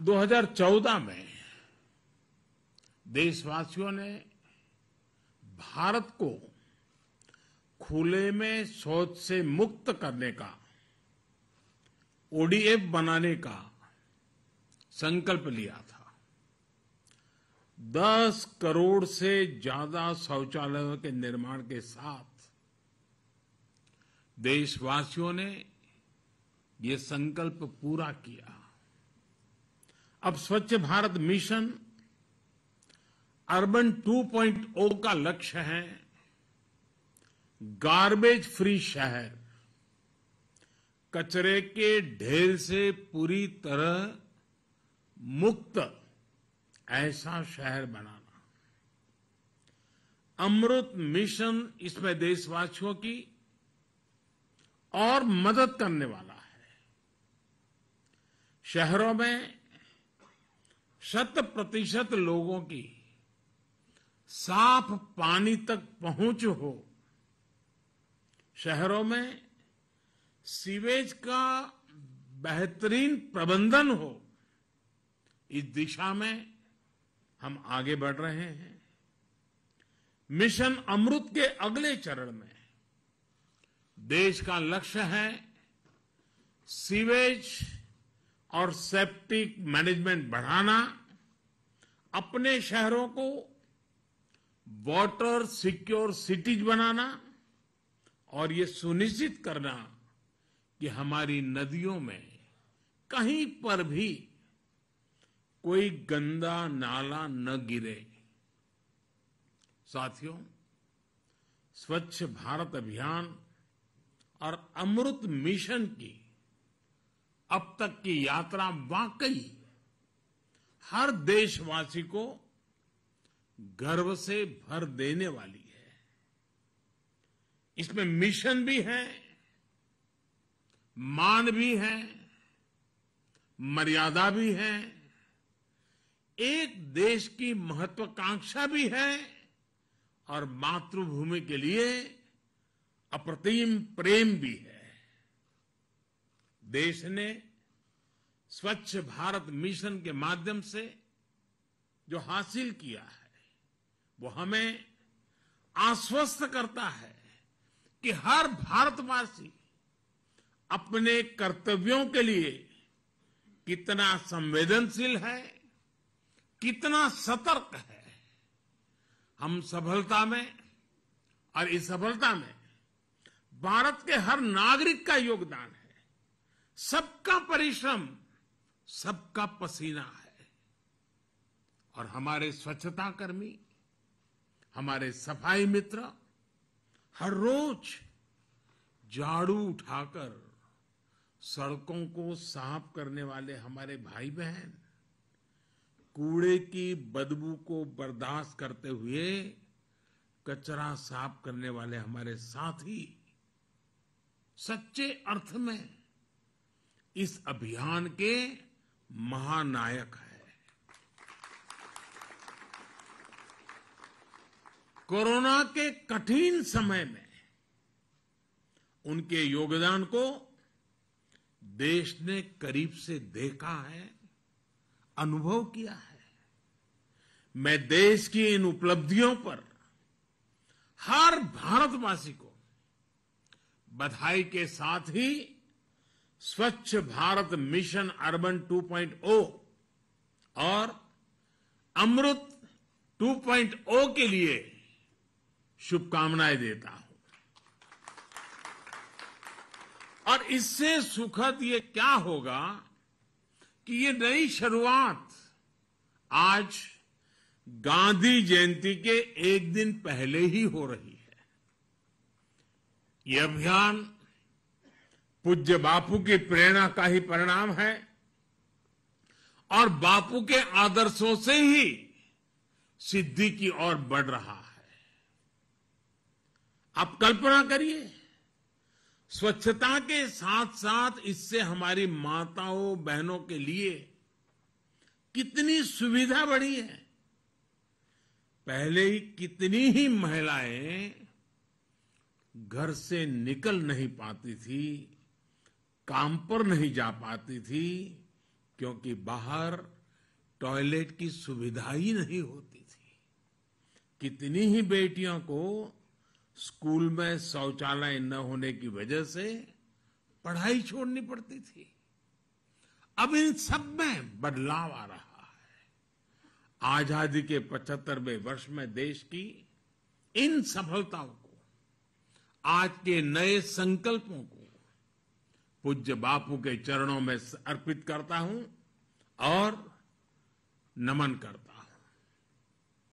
2014 में देशवासियों ने भारत को खुले में शौच से मुक्त करने का ओडीएफ बनाने का संकल्प लिया था 10 करोड़ से ज्यादा शौचालयों के निर्माण के साथ देशवासियों ने ये संकल्प पूरा किया अब स्वच्छ भारत मिशन अर्बन 2.0 का लक्ष्य है गार्बेज फ्री शहर कचरे के ढेर से पूरी तरह मुक्त ऐसा शहर बनाना अमृत मिशन इसमें देशवासियों की और मदद करने वाला है शहरों में शत प्रतिशत लोगों की साफ पानी तक पहुंच हो शहरों में सीवेज का बेहतरीन प्रबंधन हो इस दिशा में हम आगे बढ़ रहे हैं मिशन अमृत के अगले चरण में देश का लक्ष्य है सीवेज और सेप्टिक मैनेजमेंट बढ़ाना अपने शहरों को वाटर सिक्योर सिटीज बनाना और ये सुनिश्चित करना कि हमारी नदियों में कहीं पर भी कोई गंदा नाला न गिरे साथियों स्वच्छ भारत अभियान और अमृत मिशन की अब तक की यात्रा वाकई हर देशवासी को गर्व से भर देने वाली है इसमें मिशन भी है मान भी है मर्यादा भी है एक देश की महत्वाकांक्षा भी है और मातृभूमि के लिए अप्रतिम प्रेम भी है देश ने स्वच्छ भारत मिशन के माध्यम से जो हासिल किया है वो हमें आश्वस्त करता है कि हर भारतवासी अपने कर्तव्यों के लिए कितना संवेदनशील है कितना सतर्क है हम सफलता में और इस सफलता में भारत के हर नागरिक का योगदान है सबका परिश्रम सबका पसीना है और हमारे स्वच्छता कर्मी हमारे सफाई मित्र हर रोज झाड़ू उठाकर सड़कों को साफ करने वाले हमारे भाई बहन कूड़े की बदबू को बर्दाश्त करते हुए कचरा साफ करने वाले हमारे साथी सच्चे अर्थ में इस अभियान के महानायक है कोरोना के कठिन समय में उनके योगदान को देश ने करीब से देखा है अनुभव किया है मैं देश की इन उपलब्धियों पर हर भारतवासी को बधाई के साथ ही स्वच्छ भारत मिशन अर्बन 2.0 और अमृत 2.0 के लिए शुभकामनाएं देता हूं और इससे सुखद ये क्या होगा कि ये नई शुरुआत आज गांधी जयंती के एक दिन पहले ही हो रही है ये अभियान पूज्य बापू की प्रेरणा का ही परिणाम है और बापू के आदर्शों से ही सिद्धि की ओर बढ़ रहा है आप कल्पना करिए स्वच्छता के साथ साथ इससे हमारी माताओं बहनों के लिए कितनी सुविधा बढ़ी है पहले ही कितनी ही महिलाएं घर से निकल नहीं पाती थी काम पर नहीं जा पाती थी क्योंकि बाहर टॉयलेट की सुविधा ही नहीं होती थी कितनी ही बेटियों को स्कूल में शौचालय न होने की वजह से पढ़ाई छोड़नी पड़ती थी अब इन सब में बदलाव आ रहा है आजादी के 75वें वर्ष में देश की इन सफलताओं को आज के नए संकल्पों को पूज्य बापू के चरणों में अर्पित करता हूं और नमन करता हूं